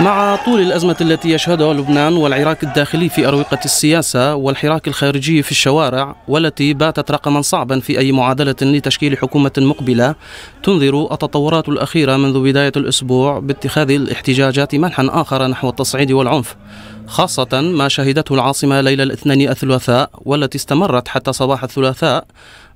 مع طول الأزمة التي يشهدها لبنان والعراك الداخلي في أروقة السياسة والحراك الخارجي في الشوارع والتي باتت رقما صعبا في أي معادلة لتشكيل حكومة مقبلة تنذر التطورات الأخيرة منذ بداية الأسبوع باتخاذ الاحتجاجات منحا آخر نحو التصعيد والعنف خاصة ما شهدته العاصمة ليلة الاثنين الثلاثاء والتي استمرت حتى صباح الثلاثاء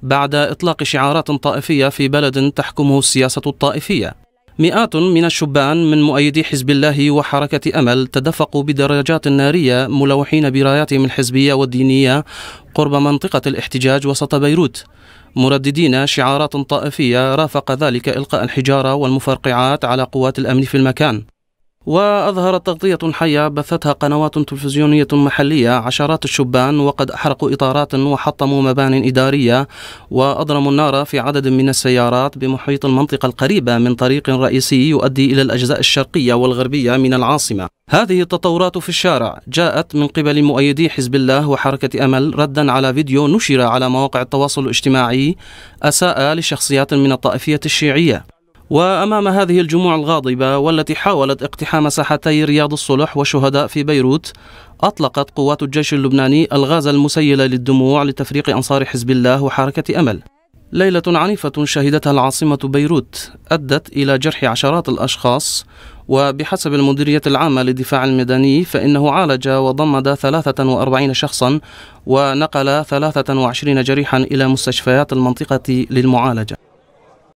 بعد إطلاق شعارات طائفية في بلد تحكمه السياسة الطائفية مئات من الشبان من مؤيدي حزب الله وحركة أمل تدفقوا بدراجات نارية ملوحين براياتهم الحزبية والدينية قرب منطقة الاحتجاج وسط بيروت مرددين شعارات طائفية رافق ذلك إلقاء الحجارة والمفرقعات على قوات الأمن في المكان وأظهرت تغطية حية بثتها قنوات تلفزيونية محلية عشرات الشبان وقد أحرقوا إطارات وحطموا مبان إدارية وأضرموا النار في عدد من السيارات بمحيط المنطقة القريبة من طريق رئيسي يؤدي إلى الأجزاء الشرقية والغربية من العاصمة هذه التطورات في الشارع جاءت من قبل مؤيدي حزب الله وحركة أمل ردا على فيديو نشر على مواقع التواصل الاجتماعي أساء لشخصيات من الطائفية الشيعية وأمام هذه الجموع الغاضبة والتي حاولت اقتحام ساحتي رياض الصلح وشهداء في بيروت أطلقت قوات الجيش اللبناني الغاز المسيل للدموع لتفريق أنصار حزب الله وحركة أمل ليلة عنيفة شهدتها العاصمة بيروت أدت إلى جرح عشرات الأشخاص وبحسب المديرية العامة للدفاع المدني فإنه عالج وضمد 43 شخصا ونقل 23 جريحا إلى مستشفيات المنطقة للمعالجة